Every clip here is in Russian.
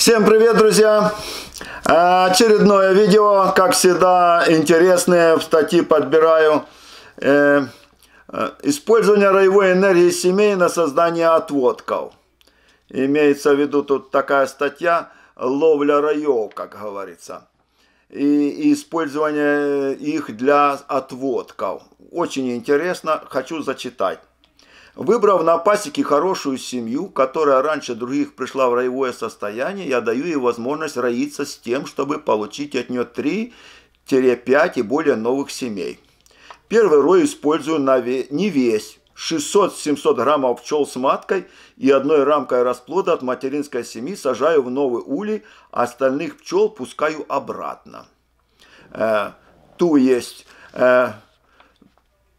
Всем привет, друзья! А, очередное видео, как всегда, интересные статьи подбираю. Э, э, использование роевой энергии семей на создание отводков. Имеется в виду тут такая статья «Ловля раев», как говорится. И использование их для отводков. Очень интересно, хочу зачитать. Выбрав на пасеке хорошую семью, которая раньше других пришла в роевое состояние, я даю ей возможность роиться с тем, чтобы получить от нее 3-5 и более новых семей. Первый рой использую на ве... не весь. 600-700 граммов пчел с маткой и одной рамкой расплода от материнской семьи сажаю в новый улей, а остальных пчел пускаю обратно. Э, ту есть... Э,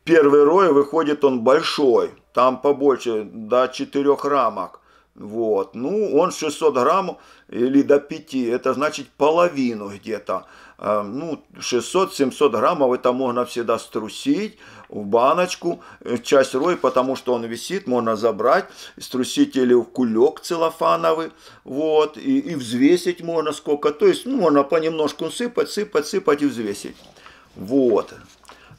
первый рой выходит он большой – там побольше, до 4 рамок. Вот. Ну, он 600 грамм или до 5, это значит половину где-то. Эм, ну, 600-700 граммов это можно всегда струсить в баночку, э, часть рой, потому что он висит, можно забрать, струсить или в кулек целлофановый, вот, и, и взвесить можно сколько, то есть, ну, можно понемножку сыпать, сыпать, сыпать и взвесить. Вот.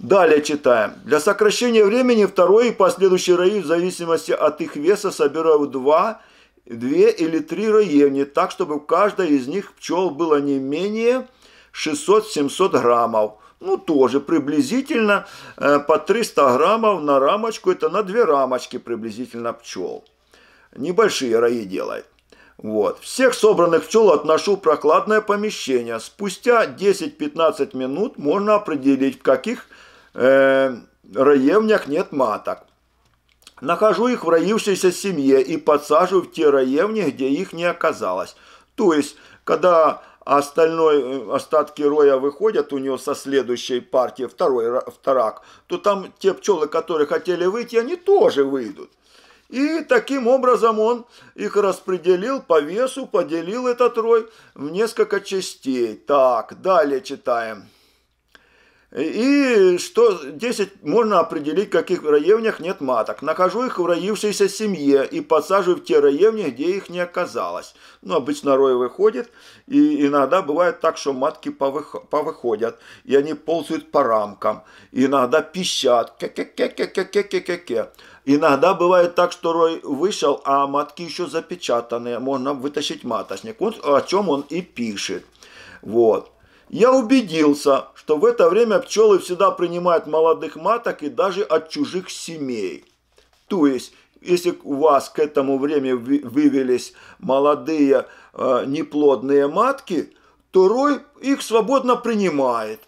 Далее читаем. Для сокращения времени второй и последующий раи в зависимости от их веса собираю два, две или три раевни, так, чтобы в каждой из них пчел было не менее 600-700 граммов. Ну, тоже приблизительно э, по 300 граммов на рамочку, это на две рамочки приблизительно пчел. Небольшие раи делает. Вот. Всех собранных пчел отношу в прокладное помещение. Спустя 10-15 минут можно определить, в каких э, раевнях нет маток. Нахожу их в роившейся семье и подсаживаю в те раевни, где их не оказалось. То есть, когда остальной, э, остатки роя выходят у него со следующей партии, второй вторак, то там те пчелы, которые хотели выйти, они тоже выйдут. И таким образом он их распределил по весу, поделил этот рой в несколько частей. Так, далее читаем. И что 10 можно определить, в каких раевнях нет маток. Нахожу их в роившейся семье и подсаживаю в те раевни, где их не оказалось. Ну, обычно рой выходит, и иногда бывает так, что матки повых... повыходят, и они ползают по рамкам, и иногда пищат. Ке -ке -ке -ке -ке -ке -ке -ке. Иногда бывает так, что рой вышел, а матки еще запечатаны, можно вытащить маточник. Вот о чем он и пишет. Вот. Я убедился, что в это время пчелы всегда принимают молодых маток и даже от чужих семей. То есть, если у вас к этому времени вывелись молодые э, неплодные матки, то рой их свободно принимает.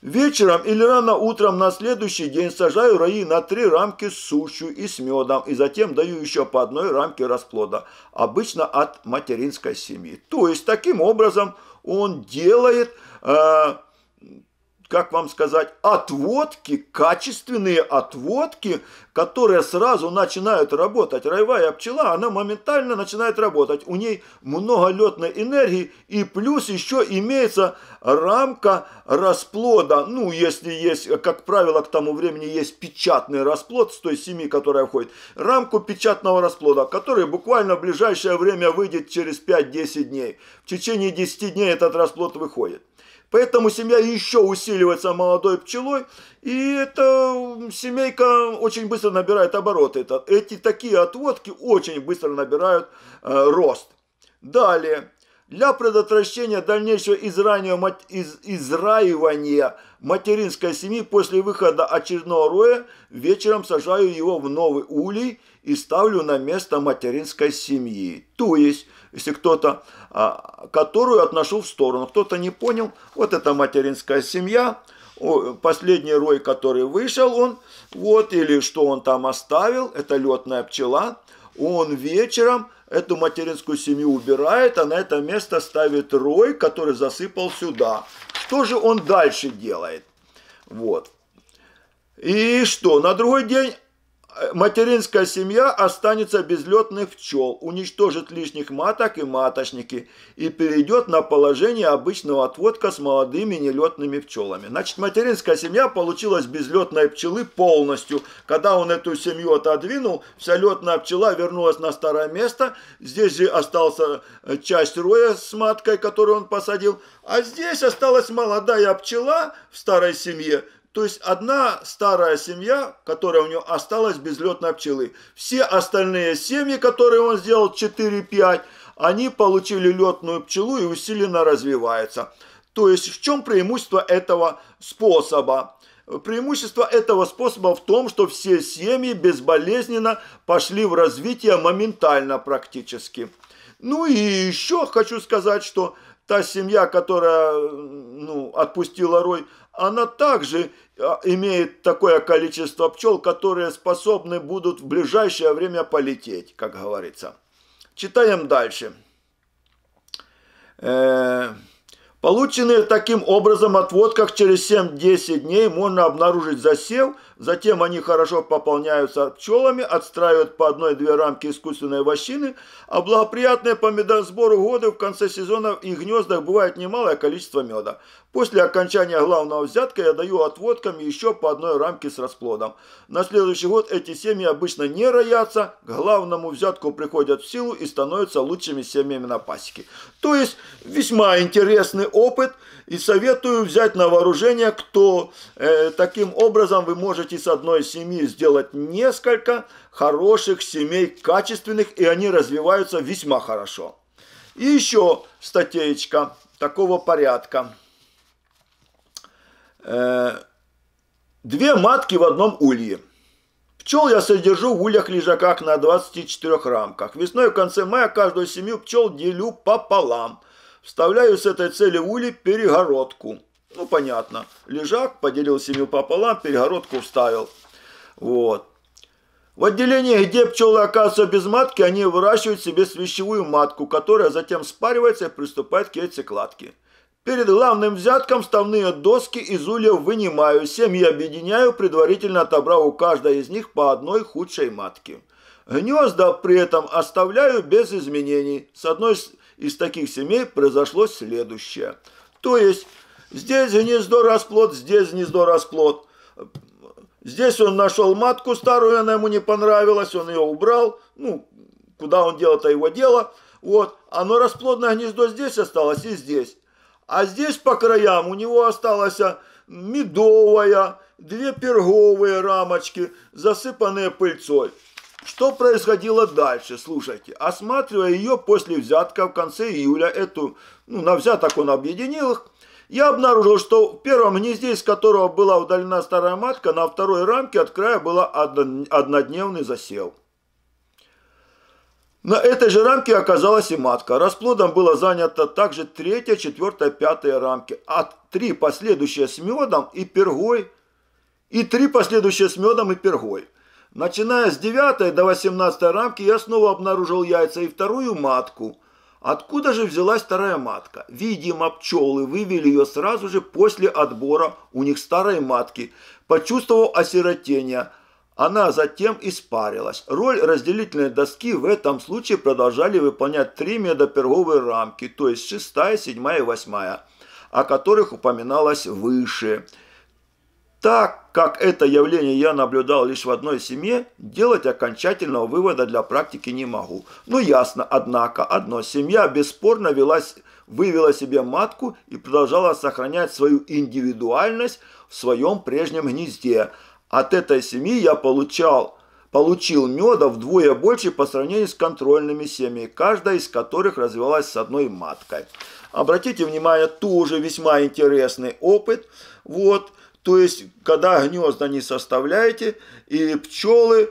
Вечером или рано утром на следующий день сажаю раи на три рамки с сушью и с медом, и затем даю еще по одной рамке расплода, обычно от материнской семьи. То есть, таким образом – он делает, э, как вам сказать, отводки, качественные отводки, которые сразу начинают работать. Раевая пчела, она моментально начинает работать. У ней много летной энергии и плюс еще имеется рамка расплода. Ну, если есть, как правило, к тому времени есть печатный расплод с той семьи, которая входит. Рамку печатного расплода, который буквально в ближайшее время выйдет через 5-10 дней. В течение 10 дней этот расплод выходит. Поэтому семья еще усиливается молодой пчелой, и эта семейка очень быстро быстро набирает обороты. Это Эти такие отводки очень быстро набирают э, рост. Далее. Для предотвращения дальнейшего изранивания, из, израивания материнской семьи после выхода очередного роя вечером сажаю его в новый улей и ставлю на место материнской семьи. То есть, если кто-то, а, которую отношу в сторону, кто-то не понял, вот это материнская семья – последний рой, который вышел он, вот, или что он там оставил, это летная пчела, он вечером эту материнскую семью убирает, а на это место ставит рой, который засыпал сюда. Что же он дальше делает? Вот. И что? На другой день материнская семья останется без пчел, уничтожит лишних маток и маточники и перейдет на положение обычного отводка с молодыми нелетными пчелами. Значит, материнская семья получилась без пчелы полностью. Когда он эту семью отодвинул, вся летная пчела вернулась на старое место. Здесь же остался э, часть роя с маткой, которую он посадил. А здесь осталась молодая пчела в старой семье, то есть одна старая семья, которая у него осталась без летной пчелы. Все остальные семьи, которые он сделал 4-5, они получили летную пчелу и усиленно развиваются. То есть в чем преимущество этого способа? Преимущество этого способа в том, что все семьи безболезненно пошли в развитие моментально практически. Ну и еще хочу сказать, что та семья, которая ну, отпустила рой, она также а, имеет такое количество пчел, которые способны будут в ближайшее время полететь, как говорится. Читаем дальше. Э, Полученные таким образом отводках через 7-10 дней можно обнаружить засев, затем они хорошо пополняются пчелами, отстраивают по одной-две рамки искусственной вощины, а благоприятные по медосбору годы в конце сезона и гнездах бывает немалое количество меда. После окончания главного взятка я даю отводкам еще по одной рамке с расплодом. На следующий год эти семьи обычно не роятся, к главному взятку приходят в силу и становятся лучшими семьями на пасеке. То есть весьма интересный опыт и советую взять на вооружение, кто э, таким образом вы можете с одной семьи сделать несколько хороших семей, качественных, и они развиваются весьма хорошо. И еще статейка такого порядка. Э, две матки в одном улье. Пчел я содержу в ульях-лежаках на 24 рамках. Весной в конце мая каждую семью пчел делю пополам. Вставляю с этой цели в улей перегородку. Ну, понятно. Лежак поделил семью пополам, перегородку вставил. Вот. В отделении, где пчелы оказываются без матки, они выращивают себе свящевую матку, которая затем спаривается и приступает к яйцекладке. Перед главным взятком ставные доски из ульев вынимаю, семьи объединяю, предварительно отобрав у каждой из них по одной худшей матке. Гнезда при этом оставляю без изменений. С одной из таких семей произошло следующее. То есть, здесь гнездо расплод, здесь гнездо расплод. Здесь он нашел матку старую, она ему не понравилась, он ее убрал. Ну, куда он делал-то его дело. Вот, оно расплодное гнездо здесь осталось и здесь. А здесь по краям у него осталась медовая, две перговые рамочки, засыпанные пыльцой. Что происходило дальше, слушайте. Осматривая ее после взятка в конце июля, эту, ну, на взяток он объединил их, я обнаружил, что в первом гнезде, из которого была удалена старая матка, на второй рамке от края была однодневный засел. На этой же рамке оказалась и матка. Расплодом было занято также третья, четвертая, пятая рамки, а три последующие с медом и пергой, и три последующие с медом и пергой. Начиная с 9 до 18 рамки я снова обнаружил яйца и вторую матку. Откуда же взялась вторая матка? Видимо, пчелы вывели ее сразу же после отбора у них старой матки, почувствовав осиротение – она затем испарилась. Роль разделительной доски в этом случае продолжали выполнять три медоперговые рамки, то есть шестая, седьмая и восьмая, о которых упоминалось выше. Так как это явление я наблюдал лишь в одной семье, делать окончательного вывода для практики не могу. Но ну, ясно, однако, одно. Семья бесспорно велась, вывела себе матку и продолжала сохранять свою индивидуальность в своем прежнем гнезде – от этой семьи я получал, получил меда вдвое больше по сравнению с контрольными семьями, каждая из которых развивалась с одной маткой. Обратите внимание, тоже весьма интересный опыт. Вот, то есть, когда гнезда не составляете, и пчелы,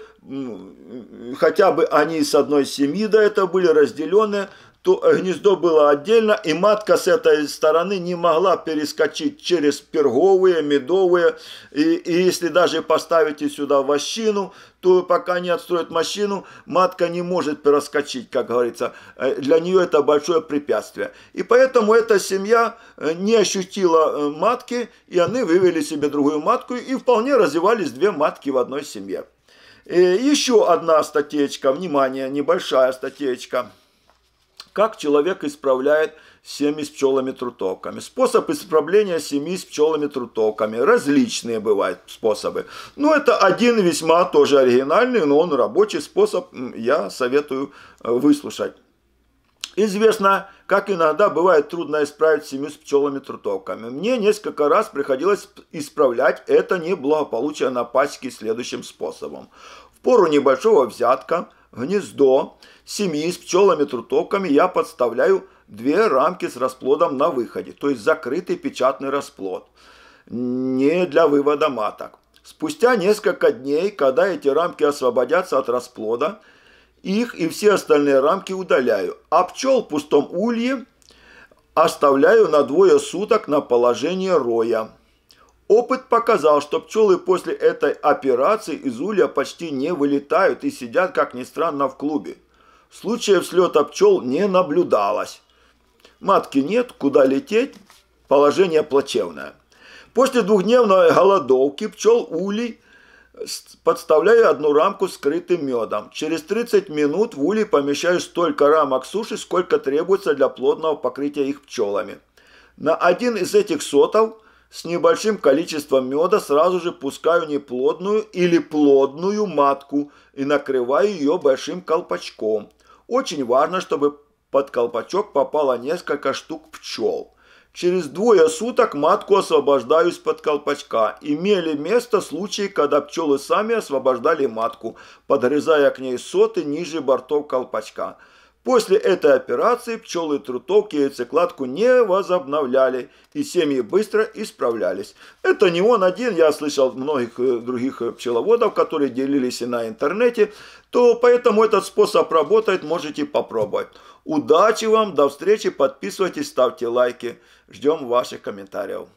хотя бы они с одной семьи до этого были разделены то гнездо было отдельно, и матка с этой стороны не могла перескочить через перговые, медовые. И, и если даже поставите сюда вощину, то пока не отстроят мощину, матка не может перескочить, как говорится. Э, для нее это большое препятствие. И поэтому эта семья э, не ощутила э, матки, и они вывели себе другую матку, и вполне развивались две матки в одной семье. И еще одна статечка внимание, небольшая статечка как человек исправляет семьи с пчелами трутоками Способ исправления семьи с пчелами трутоками Различные бывают способы. Но ну, это один весьма тоже оригинальный, но он рабочий способ. Я советую э, выслушать. Известно, как иногда бывает трудно исправить семью с пчелами трутоками Мне несколько раз приходилось исправлять это неблагополучие на пасеке следующим способом. В пору небольшого взятка – гнездо семьи с пчелами-трутовками я подставляю две рамки с расплодом на выходе, то есть закрытый печатный расплод, не для вывода маток. Спустя несколько дней, когда эти рамки освободятся от расплода, их и все остальные рамки удаляю, а пчел в пустом улье оставляю на двое суток на положение роя. Опыт показал, что пчелы после этой операции из улья почти не вылетают и сидят, как ни странно, в клубе. Случаев слета пчел не наблюдалось. Матки нет, куда лететь, положение плачевное. После двухдневной голодовки пчел улей подставляю одну рамку с скрытым медом. Через 30 минут в улей помещаю столько рамок суши, сколько требуется для плотного покрытия их пчелами. На один из этих сотов с небольшим количеством меда сразу же пускаю неплодную или плодную матку и накрываю ее большим колпачком. Очень важно, чтобы под колпачок попало несколько штук пчел. Через двое суток матку освобождаю из-под колпачка. Имели место случаи, когда пчелы сами освобождали матку, подрезая к ней соты ниже бортов колпачка. После этой операции пчелы труток яйцекладку не возобновляли, и семьи быстро исправлялись. Это не он один, я слышал многих э, других э, пчеловодов, которые делились и на интернете, то поэтому этот способ работает, можете попробовать. Удачи вам, до встречи, подписывайтесь, ставьте лайки. Ждем ваших комментариев.